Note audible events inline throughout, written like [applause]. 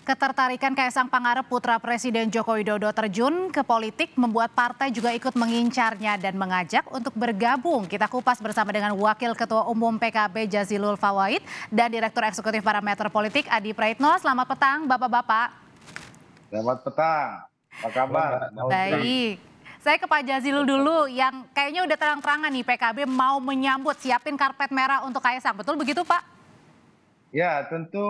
Ketertarikan Kaisang Pangarep putra Presiden Joko Widodo terjun ke politik membuat partai juga ikut mengincarnya dan mengajak untuk bergabung. Kita kupas bersama dengan Wakil Ketua Umum PKB Jazilul Fawait dan Direktur Eksekutif Parameter Politik Adi Praitno. Selamat petang Bapak-Bapak. Selamat petang. Apa kabar? Baik. Saya ke Pak Jazilul dulu yang kayaknya udah terang-terangan nih PKB mau menyambut siapin karpet merah untuk Kaisang. Betul begitu Pak? Ya tentu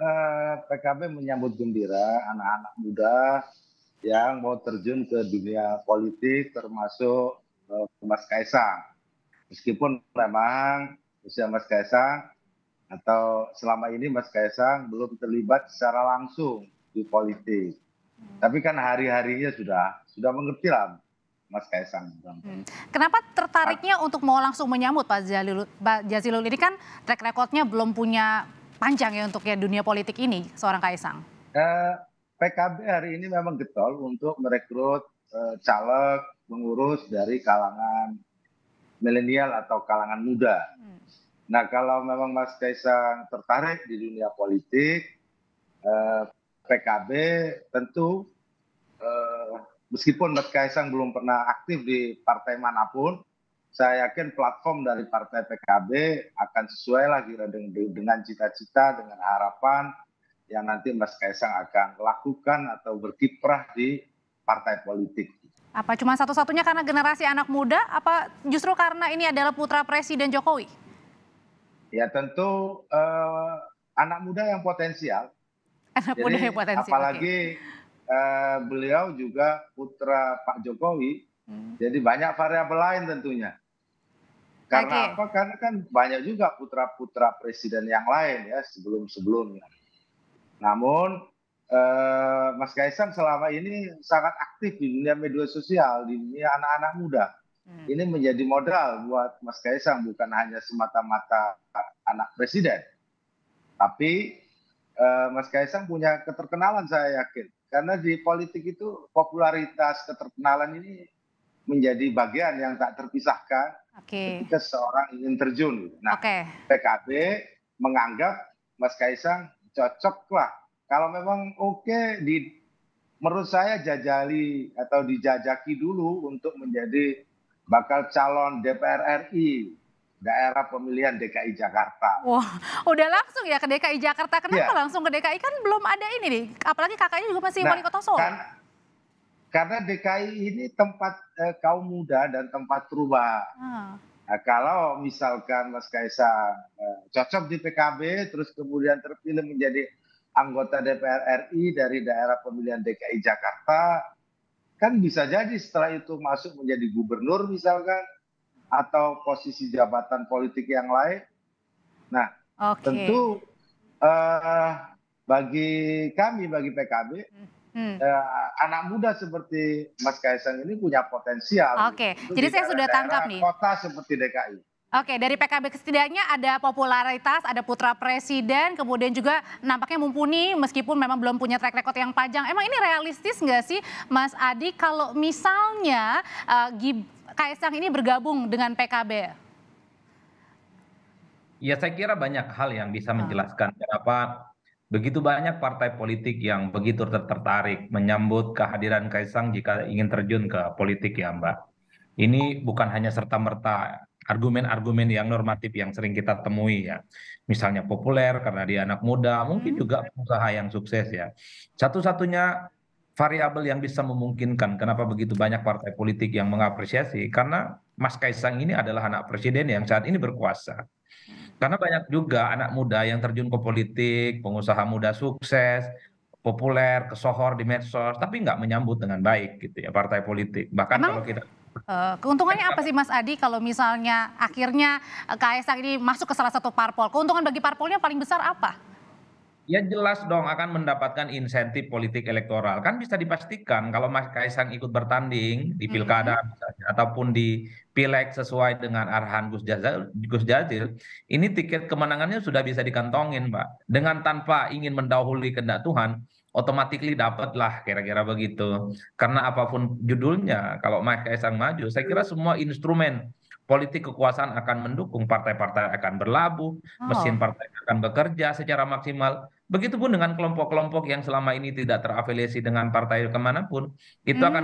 Eh, PKB menyambut gembira anak-anak muda yang mau terjun ke dunia politik termasuk eh, Mas Kaisang. Meskipun memang usia Mas Kaisang atau selama ini Mas Kaisang belum terlibat secara langsung di politik. Tapi kan hari-harinya sudah sudah mengerti lah Mas Kaisang. Hmm. Kenapa tertariknya untuk mau langsung menyambut Pak Jazilul? Pak Jazilul ini kan track recordnya belum punya panjang ya untuk ya dunia politik ini seorang Kaisang? Eh, PKB hari ini memang getol untuk merekrut eh, caleg pengurus dari kalangan milenial atau kalangan muda. Hmm. Nah kalau memang Mas Kaisang tertarik di dunia politik, eh, PKB tentu eh, meskipun Mas Kaisang belum pernah aktif di partai manapun, saya yakin platform dari Partai PKB akan sesuai lagi dengan cita-cita, dengan harapan yang nanti Mas Kaisang akan lakukan atau berkiprah di partai politik. Apa cuma satu-satunya karena generasi anak muda? Apa justru karena ini adalah putra Presiden Jokowi? Ya tentu eh, anak muda yang potensial. Anak Jadi, muda yang potensial. Apalagi okay. eh, beliau juga putra Pak Jokowi Hmm. Jadi banyak variabel lain tentunya. Karena okay. apa? Karena kan banyak juga putra-putra presiden yang lain ya sebelum-sebelumnya. Namun eh, Mas Kaisang selama ini sangat aktif di dunia media sosial, di dunia anak-anak muda. Hmm. Ini menjadi modal buat Mas Kaisang bukan hanya semata-mata anak presiden. Tapi eh, Mas Kaisang punya keterkenalan saya yakin. Karena di politik itu popularitas keterkenalan ini menjadi bagian yang tak terpisahkan okay. ketika seorang ingin terjun. Nah, okay. PKB menganggap Mas Kaisang cocoklah. Kalau memang oke okay, di menurut saya jajali atau dijajaki dulu untuk menjadi bakal calon DPR RI daerah pemilihan DKI Jakarta. Wah, udah langsung ya ke DKI Jakarta. Kenapa ya. langsung ke DKI kan belum ada ini nih? Apalagi kakaknya juga masih nah, wali kota Solo. Kan, karena DKI ini tempat eh, kaum muda dan tempat perubahan. Ah. Nah, kalau misalkan Mas Kaisang eh, cocok di PKB, terus kemudian terpilih menjadi anggota DPR RI dari daerah pemilihan DKI Jakarta, kan bisa jadi setelah itu masuk menjadi gubernur misalkan, atau posisi jabatan politik yang lain. Nah, okay. tentu eh, bagi kami, bagi PKB, hmm. Hmm. Eh, anak muda seperti Mas Kaisang ini punya potensial. Oke, okay. jadi saya sudah tangkap nih. Kota seperti DKI. Oke, dari PKB setidaknya ada popularitas, ada putra presiden, kemudian juga nampaknya mumpuni meskipun memang belum punya track record yang panjang. Emang ini realistis nggak sih Mas Adi kalau misalnya uh, Kaisang ini bergabung dengan PKB? Ya saya kira banyak hal yang bisa ah. menjelaskan kenapa begitu banyak partai politik yang begitu tertarik menyambut kehadiran kaisang jika ingin terjun ke politik ya mbak ini bukan hanya serta merta argumen-argumen yang normatif yang sering kita temui ya misalnya populer karena dia anak muda hmm. mungkin juga pengusaha yang sukses ya satu-satunya variabel yang bisa memungkinkan kenapa begitu banyak partai politik yang mengapresiasi karena Mas Kaisang ini adalah anak presiden yang saat ini berkuasa karena banyak juga anak muda yang terjun ke politik pengusaha muda sukses populer kesohor di medsos tapi nggak menyambut dengan baik gitu ya partai politik bahkan Emang? kalau kita Uh, keuntungannya apa sih Mas Adi kalau misalnya akhirnya eh, Kaisang ini masuk ke salah satu parpol? Keuntungan bagi parpolnya paling besar apa? Ya jelas dong akan mendapatkan insentif politik elektoral. Kan bisa dipastikan kalau Mas Kaisang ikut bertanding di pilkada mm -hmm. misalnya ataupun di pileg sesuai dengan arahan Gus Jazil, Gus Jazil, ini tiket kemenangannya sudah bisa dikantongin, Mbak. Dengan tanpa ingin mendahului kehendak Tuhan, otomatis dapatlah kira-kira begitu. Karena apapun judulnya, kalau Mas Kaisang maju, saya kira semua instrumen politik kekuasaan akan mendukung, partai-partai akan berlabuh, oh. mesin partai akan bekerja secara maksimal. Begitupun dengan kelompok-kelompok yang selama ini tidak terafiliasi dengan partai kemanapun, itu hmm. akan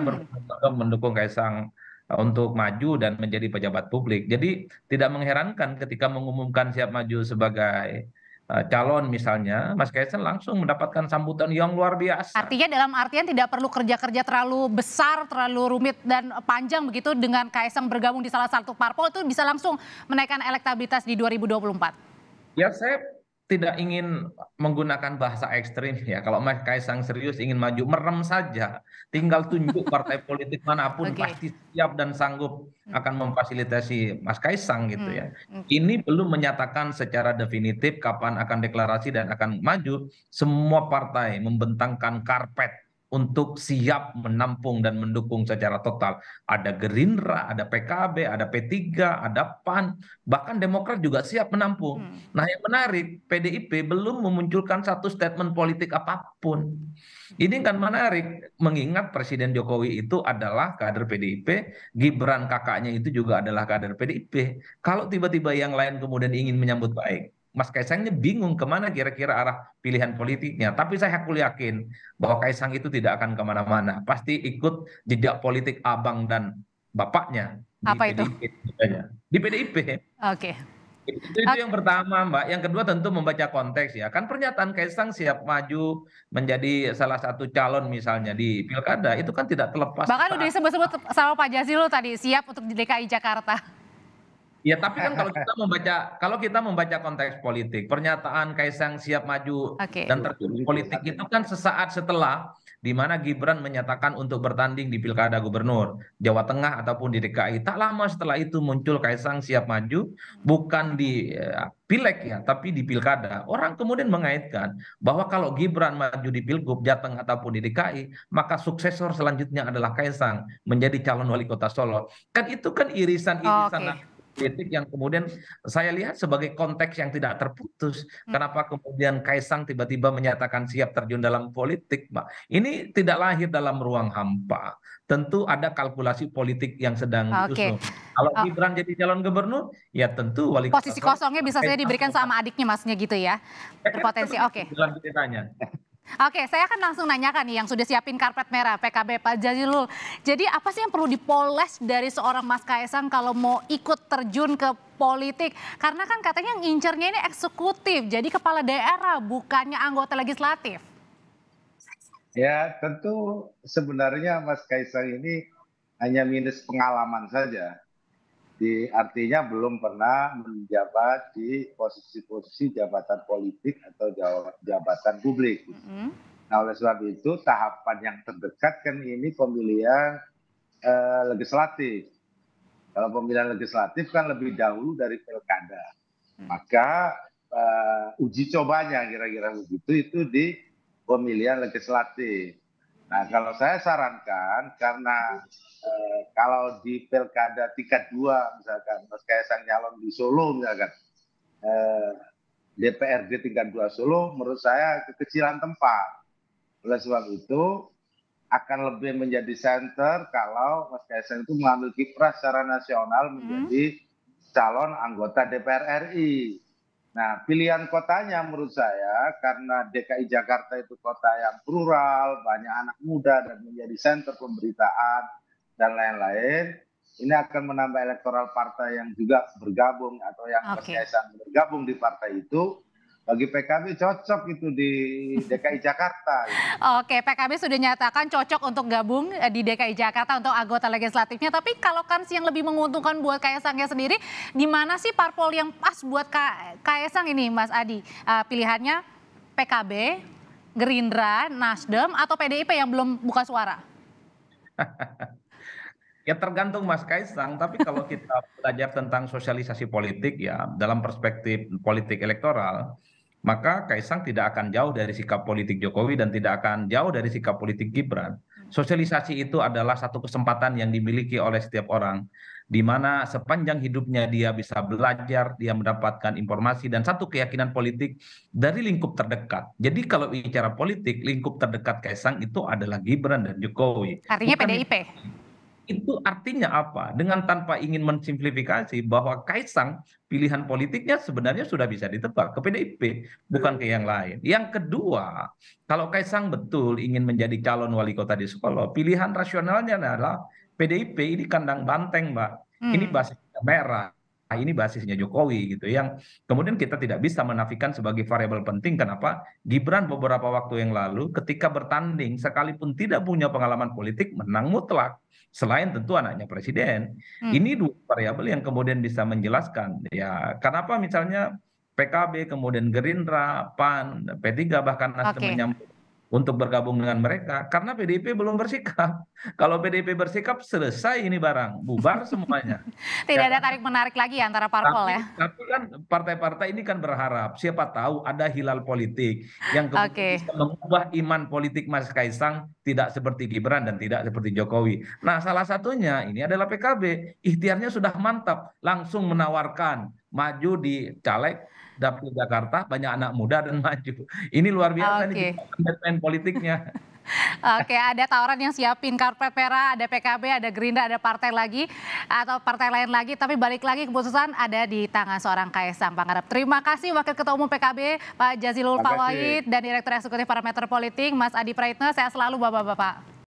mendukung Kaisang untuk maju dan menjadi pejabat publik jadi tidak mengherankan ketika mengumumkan siap maju sebagai eh, calon misalnya Mas Kaisen langsung mendapatkan sambutan yang luar biasa. Artinya dalam artian tidak perlu kerja-kerja terlalu besar, terlalu rumit dan panjang begitu dengan Kaisen bergabung di salah satu parpol itu bisa langsung menaikkan elektabilitas di 2024. Ya saya tidak ingin menggunakan bahasa ekstrim ya. Kalau Mas Kaisang serius ingin maju, merem saja. Tinggal tunjuk partai politik manapun okay. pasti siap dan sanggup hmm. akan memfasilitasi Mas Kaisang gitu ya. Hmm, Ini belum menyatakan secara definitif kapan akan deklarasi dan akan maju. Semua partai membentangkan karpet untuk siap menampung dan mendukung secara total. Ada Gerindra, ada PKB, ada P3, ada PAN, bahkan Demokrat juga siap menampung. Hmm. Nah, yang menarik, PDIP belum memunculkan satu statement politik apapun. Hmm. Ini kan menarik mengingat Presiden Jokowi itu adalah kader PDIP, Gibran kakaknya itu juga adalah kader PDIP. Kalau tiba-tiba yang lain kemudian ingin menyambut baik, Mas Kaisangnya bingung kemana kira-kira arah pilihan politiknya. Tapi saya aku yakin bahwa Kaisang itu tidak akan kemana-mana. Pasti ikut jejak politik abang dan bapaknya di Apa PDIP. Itu? Di PDIP. Oke. Okay. Itu, itu yang pertama Mbak. Yang kedua tentu membaca konteks ya. Kan pernyataan Kaisang siap maju menjadi salah satu calon misalnya di pilkada itu kan tidak terlepas. Bahkan udah disebut-sebut sama Pak Jazilul tadi siap untuk di DKI Jakarta. Ya tapi kan kalau kita membaca kalau kita membaca konteks politik, pernyataan Kaisang siap maju okay. dan terjun politik itu kan sesaat setelah di mana Gibran menyatakan untuk bertanding di Pilkada Gubernur Jawa Tengah ataupun di DKI. Tak lama setelah itu muncul Kaisang siap maju bukan di ya, Pileg ya, tapi di Pilkada. Orang kemudian mengaitkan bahwa kalau Gibran maju di Pilgub, Jateng ataupun di DKI, maka suksesor selanjutnya adalah Kaisang menjadi calon wali kota Solo. Kan itu kan irisan-irisan oh, okay politik yang kemudian saya lihat sebagai konteks yang tidak terputus. Hmm. Kenapa kemudian Kaisang tiba-tiba menyatakan siap terjun dalam politik, Mbak? Ini tidak lahir dalam ruang hampa. Tentu ada kalkulasi politik yang sedang okay. Kalau oh. Gibran jadi calon gubernur, ya tentu wali posisi kosongnya bisa saya diberikan sama adiknya masnya gitu ya. Eh, kan Berpotensi. Oke. Okay. Oke, saya akan langsung nanyakan nih yang sudah siapin karpet merah PKB Pak Jazilul. Jadi apa sih yang perlu dipoles dari seorang Mas Kaisang kalau mau ikut terjun ke politik? Karena kan katanya yang incernya ini eksekutif, jadi kepala daerah bukannya anggota legislatif. Ya, tentu sebenarnya Mas Kaisang ini hanya minus pengalaman saja di artinya belum pernah menjabat di posisi-posisi jabatan politik atau jabatan publik. -hmm. Nah oleh sebab itu tahapan yang terdekat kan ini pemilihan eh, legislatif. Kalau pemilihan legislatif kan lebih dahulu dari pilkada, mm. maka eh, uji cobanya kira-kira begitu itu di pemilihan legislatif. Nah kalau saya sarankan karena eh, kalau di pilkada tingkat dua misalkan Mas Kaisang nyalon di Solo misalkan eh, DPRD tingkat dua Solo menurut saya kekecilan tempat. Oleh sebab itu akan lebih menjadi center kalau Mas Kaisang itu mengambil kiprah secara nasional hmm. menjadi calon anggota DPR RI. Nah, pilihan kotanya menurut saya karena DKI Jakarta itu kota yang plural, banyak anak muda dan menjadi senter pemberitaan dan lain-lain, ini akan menambah elektoral partai yang juga bergabung atau yang okay. berkaitan bergabung di partai itu bagi PKB cocok itu di DKI Jakarta. Oke, PKB sudah nyatakan cocok untuk gabung eh, di DKI Jakarta untuk anggota legislatifnya. Tapi kalau kans yang lebih menguntungkan buat Kaisangnya sendiri, di mana sih parpol yang pas buat Kaisang ini, Mas Adi? Eh, pilihannya PKB, Gerindra, Nasdem, atau PDIP yang belum buka suara? [laughs] Ya tergantung Mas Kaisang, tapi kalau kita belajar tentang sosialisasi politik ya dalam perspektif politik elektoral, maka kaisang tidak akan jauh dari sikap politik jokowi dan tidak akan jauh dari sikap politik gibran hmm. sosialisasi itu adalah satu kesempatan yang dimiliki oleh setiap orang di mana sepanjang hidupnya dia bisa belajar, dia mendapatkan informasi dan satu keyakinan politik dari lingkup terdekat. Jadi kalau bicara politik, lingkup terdekat Kaisang itu adalah Gibran dan Jokowi. Artinya Bukan PDIP itu artinya apa dengan tanpa ingin mensimplifikasi bahwa kaisang pilihan politiknya sebenarnya sudah bisa ditebak ke pdip bukan ke yang lain yang kedua kalau kaisang betul ingin menjadi calon wali kota di Solo pilihan rasionalnya adalah pdip ini kandang banteng mbak hmm. ini basis merah Ah, ini basisnya jokowi gitu yang kemudian kita tidak bisa menafikan sebagai variabel penting kenapa gibran beberapa waktu yang lalu ketika bertanding sekalipun tidak punya pengalaman politik menang mutlak selain tentu anaknya presiden hmm. ini dua variabel yang kemudian bisa menjelaskan ya kenapa misalnya PKB kemudian Gerindra PAN P3 bahkan Nasdem okay. menyambut untuk bergabung dengan mereka karena PDIP belum bersikap. [laughs] Kalau PDIP bersikap selesai ini barang, bubar semuanya. [laughs] Tidak ya. ada tarik menarik lagi antara parpol tapi, ya. Tapi kan partai-partai ini kan berharap siapa tahu ada hilal politik yang kemudian okay. bisa mengubah iman politik Mas Kaisang tidak seperti Gibran dan tidak seperti Jokowi. Nah, salah satunya ini adalah PKB. Ikhtiarnya sudah mantap, langsung menawarkan maju di caleg dapil Jakarta banyak anak muda dan [laughs] maju. Ini luar biasa okay. nih main politiknya. [laughs] Oke, ada tawaran yang siapin karpet merah, ada PKB, ada Gerindra, ada partai lagi atau partai lain lagi. Tapi balik lagi keputusan ada di tangan seorang Kaisang Pangarep. Terima kasih Wakil Ketua Umum PKB Pak Jazilul Fawait dan Direktur Eksekutif Parameter Politik Mas Adi Praitno. Saya selalu bapak-bapak.